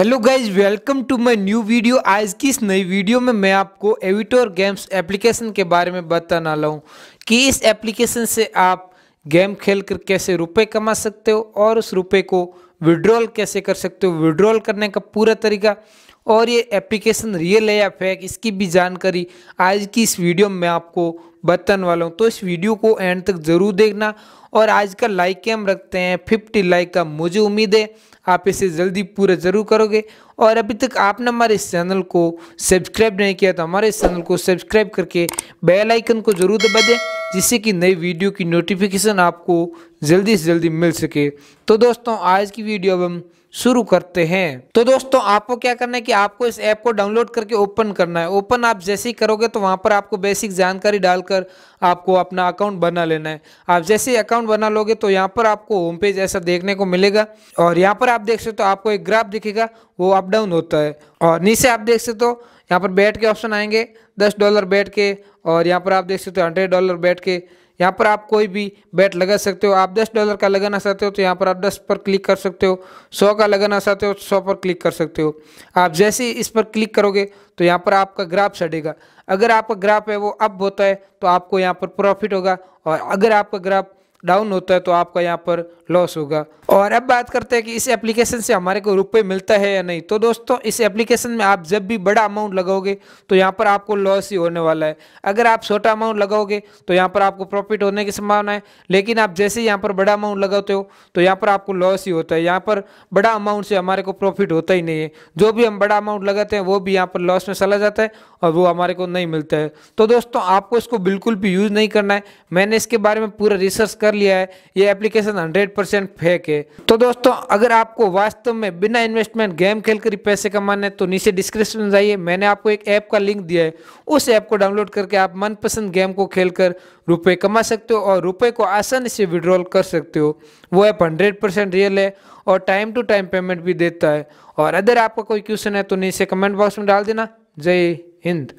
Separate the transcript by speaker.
Speaker 1: hello guys welcome to my new video आज की इस नई वीडियो में मैं आपको एविटोर गेम्स एप्लीकेशन के बारे में बताना लाऊं कि इस एप्लीकेशन से आप गेम खेल कर कैसे रुपए कमा सकते हो और उस रुपए को विड्रॉल कैसे कर सकते हो विड्रॉल करने का पूरा तरीका और ये एप्लीकेशन रियल है या फेक इसकी भी जानकारी आज की इस वीडियो में मैं आपको बताने वाला हूँ तो इस वीडियो को एंड तक ज़रूर देखना और आज का लाइक हम रखते हैं फिफ्टी लाइक का मुझे उम्मीद है आप इसे जल्दी पूरा ज़रूर करोगे और अभी तक आपने हमारे इस चैनल को सब्सक्राइब नहीं किया तो हमारे इस चैनल को सब्सक्राइब करके बेलाइकन को ज़रूर दबा दें जिससे कि नई वीडियो की नोटिफिकेशन आपको जल्दी से जल्दी मिल सके तो दोस्तों आज की वीडियो अब हम शुरू करते हैं तो दोस्तों आपको क्या करना है कि आपको इस ऐप को डाउनलोड करके ओपन करना है ओपन आप जैसे ही करोगे तो वहां पर आपको बेसिक जानकारी डालकर आपको अपना अकाउंट बना लेना है आप जैसे ही अकाउंट बना लोगे तो यहाँ पर आपको होम पेज ऐसा देखने को मिलेगा और यहाँ पर आप देख सकते हो तो आपको एक ग्राफ दिखेगा वो अप डाउन होता है और नीचे आप देख सकते हो तो यहाँ पर बैट के ऑप्शन आएंगे दस डॉलर बैट के और यहाँ पर आप देख सकते हो हंड्रेड डॉलर बैट के यहाँ पर आप कोई भी बैट लगा सकते हो आप दस डॉलर का लगाना चाहते हो तो यहाँ पर आप दस पर क्लिक कर सकते हो सौ का लगाना चाहते हो तो सौ पर क्लिक कर सकते हो आप जैसे ही इस पर क्लिक करोगे तो यहाँ पर आपका ग्राफ सड़ेगा अगर आपका ग्राफ है वो अप होता है तो आपको यहाँ पर प्रॉफिट होगा और अगर आपका ग्राफ डाउन होता है तो आपका यहाँ पर लॉस होगा और अब बात करते हैं कि इस एप्लीकेशन से हमारे को रुपये मिलता है या नहीं तो दोस्तों इस एप्लीकेशन में आप जब भी बड़ा अमाउंट लगाओगे तो यहाँ पर आपको लॉस ही होने वाला है अगर आप छोटा अमाउंट लगाओगे तो यहाँ पर आपको प्रॉफिट होने की संभावना है लेकिन आप जैसे यहाँ पर बड़ा अमाउंट लगाते हो तो यहाँ पर आपको लॉस ही होता है यहाँ पर बड़ा अमाउंट से हमारे को प्रॉफिट होता ही नहीं है जो भी हम बड़ा अमाउंट लगाते हैं वो भी यहाँ पर लॉस में चला जाता है और वो हमारे को नहीं मिलता है तो दोस्तों आपको इसको बिल्कुल भी यूज़ नहीं करना है मैंने इसके बारे में पूरा रिसर्च कर कर लिया है ये एप्लीकेशन 100 परसेंट फेक है तो दोस्तों अगर आपको वास्तव में बिना इन्वेस्टमेंट गेम खेल कर पैसे कमाने तो नीचे डिस्क्रिप्शन में जाइए मैंने आपको एक ऐप का लिंक दिया है उस ऐप को डाउनलोड करके आप मनपसंद गेम को खेल कर रुपये कमा सकते हो और रुपये को आसानी से विड्रॉल कर सकते हो वो ऐप हंड्रेड रियल है और टाइम टू टाइम पेमेंट भी देता है और अगर आपका कोई क्वेश्चन है तो नीचे कमेंट बॉक्स में डाल देना जय हिंद